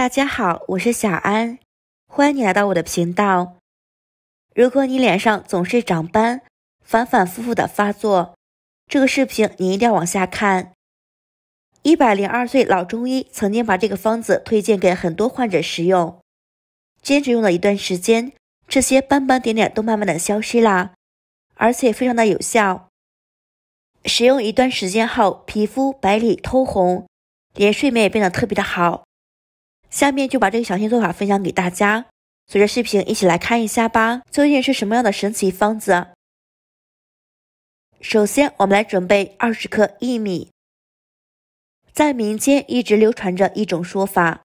大家好，我是小安，欢迎你来到我的频道。如果你脸上总是长斑，反反复复的发作，这个视频你一定要往下看。一百零二岁老中医曾经把这个方子推荐给很多患者使用，坚持用了一段时间，这些斑斑点点都慢慢的消失了，而且非常的有效。使用一段时间后，皮肤白里透红，连睡眠也变得特别的好。下面就把这个详细做法分享给大家，随着视频一起来看一下吧，究竟是什么样的神奇方子？首先，我们来准备二十克薏米。在民间一直流传着一种说法，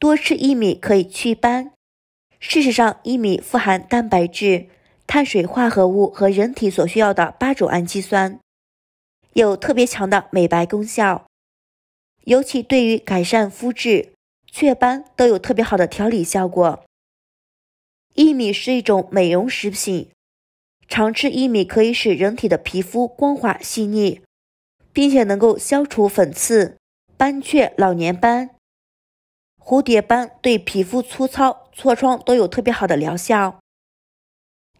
多吃薏米可以祛斑。事实上，薏米富含蛋白质、碳水化合物和人体所需要的八种氨基酸，有特别强的美白功效，尤其对于改善肤质。雀斑都有特别好的调理效果。薏米是一种美容食品，常吃薏米可以使人体的皮肤光滑细腻，并且能够消除粉刺、斑雀、老年斑、蝴蝶斑，对皮肤粗糙、痤疮都有特别好的疗效。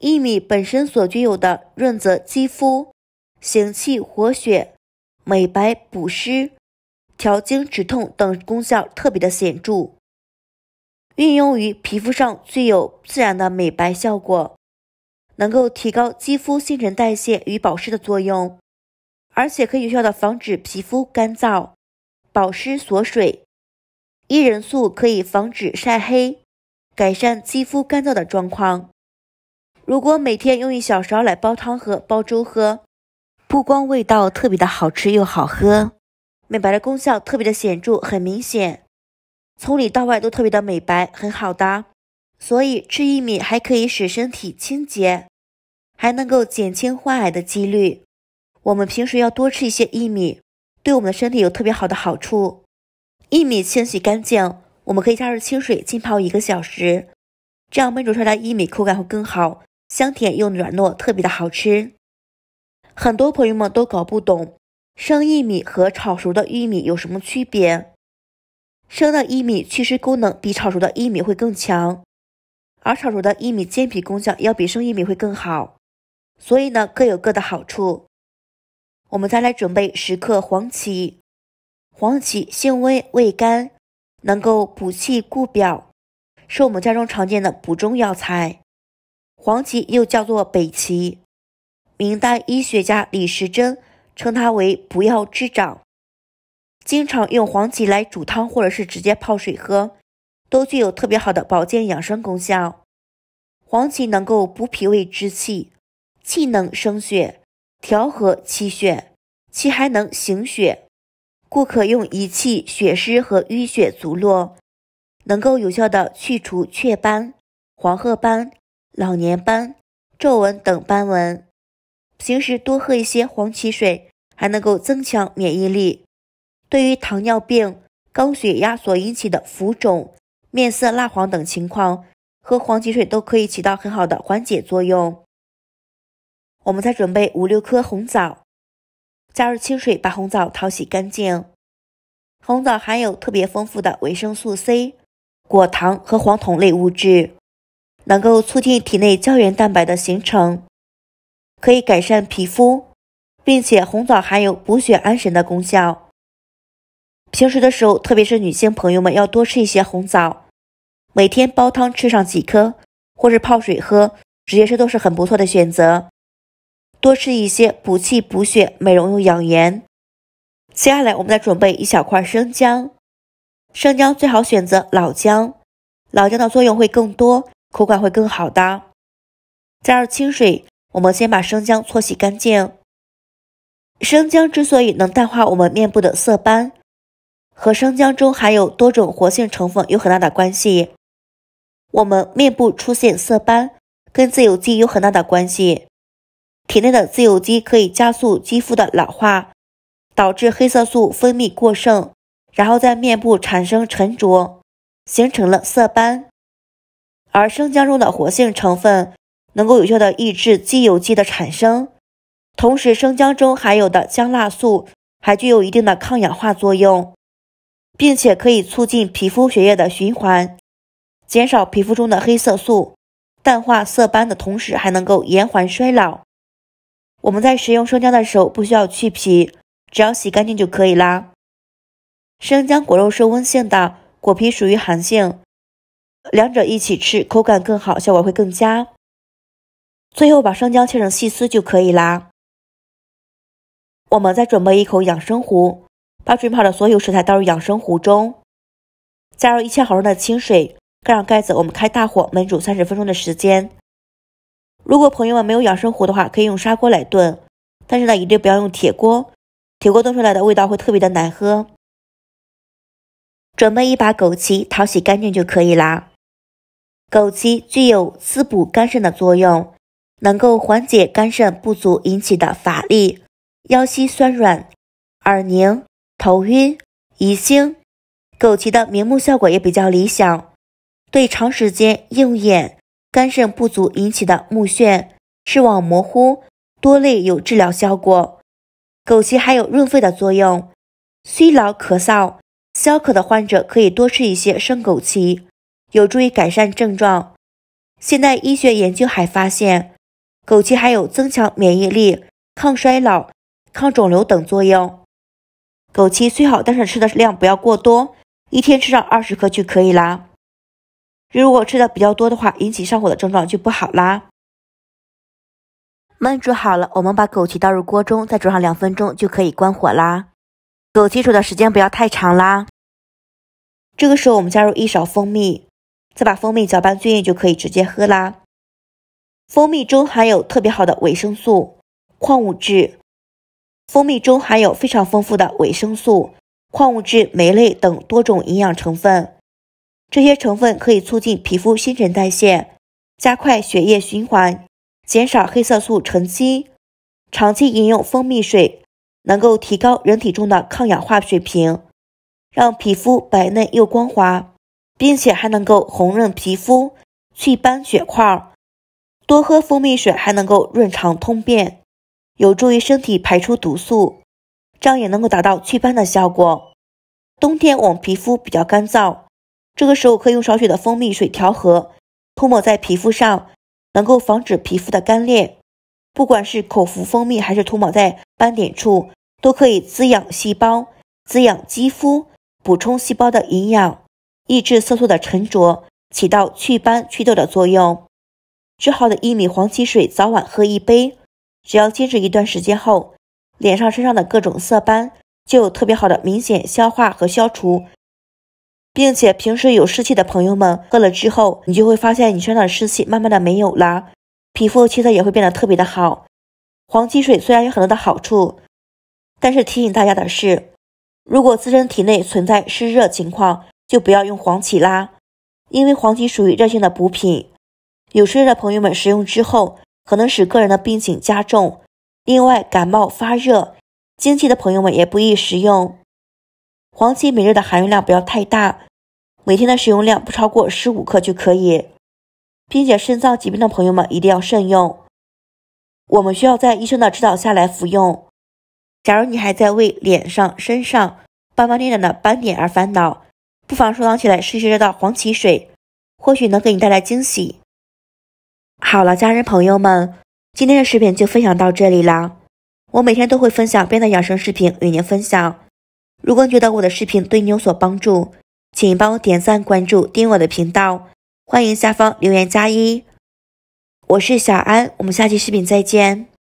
薏米本身所具有的润泽肌肤、行气活血、美白补湿。调经止痛等功效特别的显著，运用于皮肤上具有自然的美白效果，能够提高肌肤新陈代谢与保湿的作用，而且可以有效的防止皮肤干燥、保湿锁水。薏仁素可以防止晒黑，改善肌肤干燥的状况。如果每天用一小勺来煲汤喝、煲粥喝，不光味道特别的好吃又好喝。美白的功效特别的显著，很明显，从里到外都特别的美白，很好的。所以吃薏米还可以使身体清洁，还能够减轻患癌的几率。我们平时要多吃一些薏米，对我们的身体有特别好的好处。薏米清洗干净，我们可以加入清水浸泡一个小时，这样焖煮出来的薏米口感会更好，香甜又软糯，特别的好吃。很多朋友们都搞不懂。生薏米和炒熟的玉米有什么区别？生的薏米祛湿功能比炒熟的薏米会更强，而炒熟的薏米健脾功效要比生薏米会更好，所以呢各有各的好处。我们再来准备十克黄芪，黄芪性温味甘，能够补气固表，是我们家中常见的补中药材。黄芪又叫做北芪，明代医学家李时珍。称它为“补药之长”，经常用黄芪来煮汤，或者是直接泡水喝，都具有特别好的保健养生功效。黄芪能够补脾胃之气，气能生血，调和气血，气还能行血，故可用以气血湿和淤血足络，能够有效的去除雀斑、黄褐斑、老年斑、皱纹等斑纹。平时多喝一些黄芪水。还能够增强免疫力，对于糖尿病、高血压所引起的浮肿、面色蜡黄等情况，喝黄芪水都可以起到很好的缓解作用。我们再准备五六颗红枣，加入清水把红枣淘洗干净。红枣含有特别丰富的维生素 C、果糖和黄酮类物质，能够促进体内胶原蛋白的形成，可以改善皮肤。并且红枣含有补血安神的功效，平时的时候，特别是女性朋友们要多吃一些红枣，每天煲汤吃上几颗，或是泡水喝，直接吃都是很不错的选择。多吃一些补气补血，美容又养颜。接下来我们再准备一小块生姜，生姜最好选择老姜，老姜的作用会更多，口感会更好。的加入清水，我们先把生姜搓洗干净。生姜之所以能淡化我们面部的色斑，和生姜中含有多种活性成分有很大的关系。我们面部出现色斑，跟自由基有很大的关系。体内的自由基可以加速肌肤的老化，导致黑色素分泌过剩，然后在面部产生沉着，形成了色斑。而生姜中的活性成分能够有效的抑制自由基的产生。同时，生姜中含有的姜辣素还具有一定的抗氧化作用，并且可以促进皮肤血液的循环，减少皮肤中的黑色素，淡化色斑的同时，还能够延缓衰老。我们在食用生姜的时候，不需要去皮，只要洗干净就可以啦。生姜果肉是温性的，果皮属于寒性，两者一起吃，口感更好，效果会更佳。最后，把生姜切成细丝就可以啦。我们再准备一口养生壶，把准备好的所有食材倒入养生壶中，加入一千毫升的清水，盖上盖子，我们开大火焖煮三十分钟的时间。如果朋友们没有养生壶的话，可以用砂锅来炖，但是呢，一定不要用铁锅，铁锅炖出来的味道会特别的难喝。准备一把枸杞，淘洗干净就可以啦。枸杞具有滋补肝肾的作用，能够缓解肝肾不足引起的乏力。腰膝酸软、耳鸣、头晕、遗精，枸杞的明目效果也比较理想，对长时间用眼、肝肾不足引起的目眩、视网模糊、多泪有治疗效果。枸杞还有润肺的作用，虚劳咳嗽、消渴的患者可以多吃一些生枸杞，有助于改善症状。现代医学研究还发现，枸杞还有增强免疫力、抗衰老。抗肿瘤等作用，枸杞虽好，但是吃的量不要过多，一天吃上二十克就可以啦。如果吃的比较多的话，引起上火的症状就不好啦。焖煮好了，我们把枸杞倒入锅中，再煮上两分钟就可以关火啦。枸杞煮的时间不要太长啦。这个时候我们加入一勺蜂蜜，再把蜂蜜搅拌均匀就可以直接喝啦。蜂蜜中含有特别好的维生素、矿物质。蜂蜜中含有非常丰富的维生素、矿物质、酶类等多种营养成分，这些成分可以促进皮肤新陈代谢，加快血液循环，减少黑色素沉积。长期饮用蜂蜜水，能够提高人体中的抗氧化水平，让皮肤白嫩又光滑，并且还能够红润皮肤、祛斑血块。多喝蜂蜜水还能够润肠通便。有助于身体排出毒素，这样也能够达到祛斑的效果。冬天我们皮肤比较干燥，这个时候可以用少许的蜂蜜水调和，涂抹在皮肤上，能够防止皮肤的干裂。不管是口服蜂蜜还是涂抹在斑点处，都可以滋养细胞、滋养肌肤、补充细胞的营养，抑制色素的沉着，起到祛斑祛痘的作用。制好的薏米黄芪水，早晚喝一杯。只要坚持一段时间后，脸上身上的各种色斑就特别好的明显消化和消除，并且平时有湿气的朋友们喝了之后，你就会发现你身上的湿气慢慢的没有了，皮肤气色也会变得特别的好。黄芪水虽然有很多的好处，但是提醒大家的是，如果自身体内存在湿热情况，就不要用黄芪啦，因为黄芪属于热性的补品，有湿热的朋友们食用之后。可能使个人的病情加重。另外，感冒发热、经期的朋友们也不宜食用黄芪。每日的含用量不要太大，每天的使用量不超过十五克就可以。并且，肾脏疾病的朋友们一定要慎用。我们需要在医生的指导下来服用。假如你还在为脸上、身上斑斑点点的斑点而烦恼，不妨收藏起来试试这道黄芪水，或许能给你带来惊喜。好了，家人朋友们，今天的视频就分享到这里了。我每天都会分享别的养生视频与您分享。如果你觉得我的视频对你有所帮助，请帮我点赞、关注、订阅我的频道。欢迎下方留言加一。我是小安，我们下期视频再见。